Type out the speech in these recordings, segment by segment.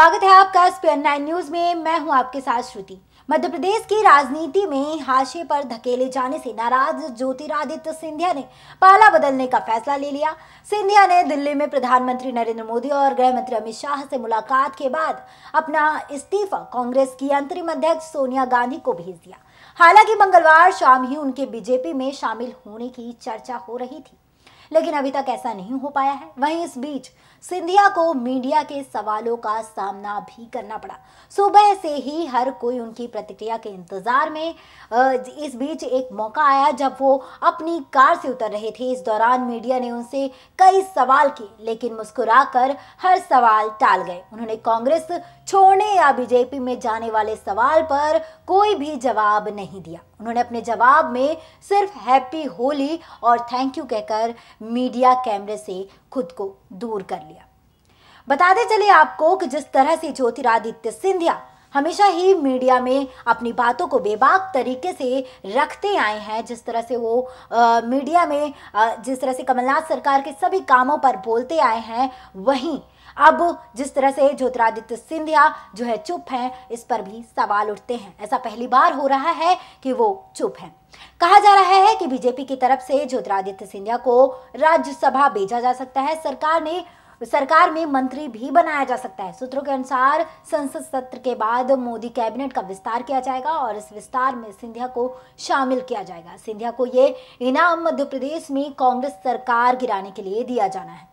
स्वागत है आपका पी नाइन न्यूज में मैं हूं आपके साथ श्रुति मध्य प्रदेश की राजनीति में हाशिए पर धकेले जाने से नाराज ज्योतिरादित्य सिंधिया ने पाला बदलने का फैसला ले लिया सिंधिया ने दिल्ली में प्रधानमंत्री नरेंद्र मोदी और गृह मंत्री अमित शाह से मुलाकात के बाद अपना इस्तीफा कांग्रेस की अंतरिम अध्यक्ष सोनिया गांधी को भेज दिया हालांकि मंगलवार शाम ही उनके बीजेपी में शामिल होने की चर्चा हो रही थी लेकिन अभी तक ऐसा नहीं हो पाया है वहीं इस बीच सिंधिया को मीडिया के सवालों का सामना भी करना पड़ा सुबह से ही हर कोई उनकी प्रतिक्रिया के इंतजार में इस बीच एक मौका आया जब वो अपनी कार से उतर रहे थे इस दौरान मीडिया ने उनसे कई सवाल किए लेकिन मुस्कुराकर हर सवाल टाल गए उन्होंने कांग्रेस छोड़ने या बीजेपी में जाने वाले सवाल पर कोई भी जवाब नहीं दिया उन्होंने अपने जवाब में सिर्फ हैप्पी होली और थैंक यू कहकर मीडिया कैमरे से खुद को दूर कर लिया बताते चले आपको कि जिस तरह से ज्योतिरादित्य सिंधिया हमेशा ही मीडिया में अपनी बातों को बेबाक तरीके से रखते आए हैं जिस तरह से वो आ, मीडिया में आ, जिस तरह से कमलनाथ सरकार के सभी कामों पर बोलते आए हैं वहीं अब जिस तरह से ज्योतिरादित्य सिंधिया जो है चुप हैं इस पर भी सवाल उठते हैं ऐसा पहली बार हो रहा है कि वो चुप हैं कहा जा रहा है कि बीजेपी की तरफ से ज्योतिरादित्य सिंधिया को राज्यसभा भेजा जा सकता है सरकार ने सरकार में मंत्री भी बनाया जा सकता है सूत्रों के अनुसार संसद सत्र के बाद मोदी कैबिनेट का विस्तार किया जाएगा और इस विस्तार में सिंधिया को शामिल किया जाएगा सिंधिया को ये इनाम मध्य प्रदेश में कांग्रेस सरकार गिराने के लिए दिया जाना है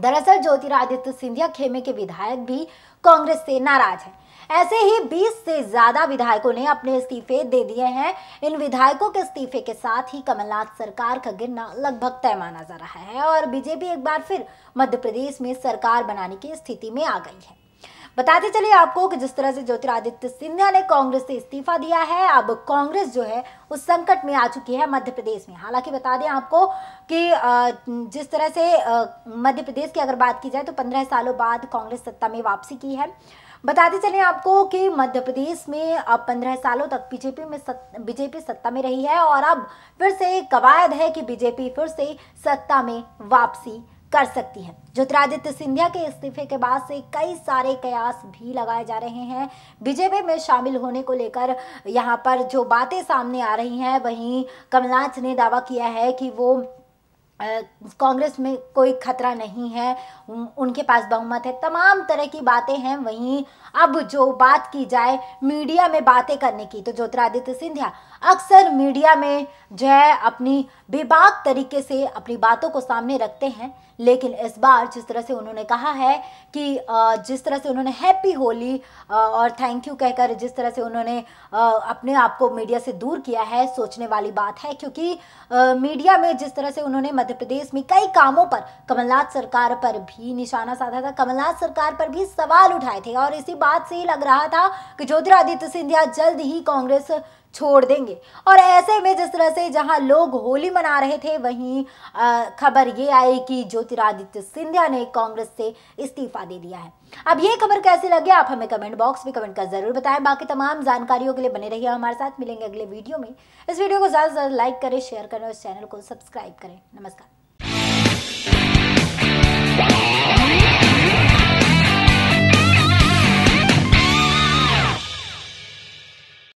दरअसल ज्योतिरादित्य सिंधिया खेमे के विधायक भी कांग्रेस से नाराज हैं ऐसे ही 20 से ज्यादा विधायकों ने अपने इस्तीफे दे दिए हैं इन विधायकों के इस्तीफे के साथ ही कमलनाथ सरकार का गिरना लगभग तय माना जा रहा है और बीजेपी एक बार फिर मध्य प्रदेश में सरकार बनाने की स्थिति में आ गई है बताते चलिए आपको कि जिस तरह से ज्योतिरादित्य सिंधिया ने कांग्रेस से इस्तीफा दिया है अब कांग्रेस जो है उस संकट में आ चुकी है मध्य प्रदेश में हालांकि बता दें आपको कि जिस तरह से मध्य प्रदेश की अगर बात की जाए तो पंद्रह सालों बाद कांग्रेस सत्ता में वापसी की है बताते चले आपको कि मध्य प्रदेश में अब पंद्रह सालों तक बीजेपी में सत, बीजेपी सत्ता में रही है और अब फिर से कवायद है कि बीजेपी फिर से सत्ता में वापसी कर सकती है ज्योतिरादित्य सिंधिया के इस्तीफे के बाद से कई सारे कयास भी लगाए जा रहे हैं बीजेपी में शामिल होने को लेकर यहाँ पर जो बातें सामने आ रही हैं वहीं कमलनाथ ने दावा किया है कि वो कांग्रेस में कोई खतरा नहीं है उनके पास बहुमत है तमाम तरह की बातें हैं वहीं अब जो बात की जाए मीडिया में बातें करने की तो ज्योतिरादित्य सिंधिया अक्सर मीडिया में जो है अपनी बेबाक तरीके से अपनी बातों को सामने रखते हैं लेकिन इस बार जिस तरह से उन्होंने कहा है कि जिस तरह से उन्होंने हैप्पी होली और थैंक यू कहकर जिस तरह से उन्होंने अपने आप को मीडिया से दूर किया है सोचने वाली बात है क्योंकि मीडिया में जिस तरह से उन्होंने मध्य प्रदेश में कई कामों पर कमलनाथ सरकार पर भी निशाना साधा था कमलनाथ सरकार पर भी सवाल उठाए थे और इसी बात से ही लग रहा था कि ज्योतिरादित्य सिंधिया जल्द ही कांग्रेस छोड़ देंगे और ऐसे में जिस तरह से जहां लोग होली मना रहे थे वहीं खबर ये आई कि ज्योतिरादित्य सिंधिया ने कांग्रेस से इस्तीफा दे दिया है अब ये खबर कैसे लगी आप हमें कमेंट बॉक्स में कमेंट कर जरूर बताएं बाकी तमाम जानकारियों के लिए बने रहिए हमारे साथ मिलेंगे अगले वीडियो में इस वीडियो को ज़्यादा से ज़्यादा लाइक करें शेयर करें और चैनल को सब्सक्राइब करें नमस्कार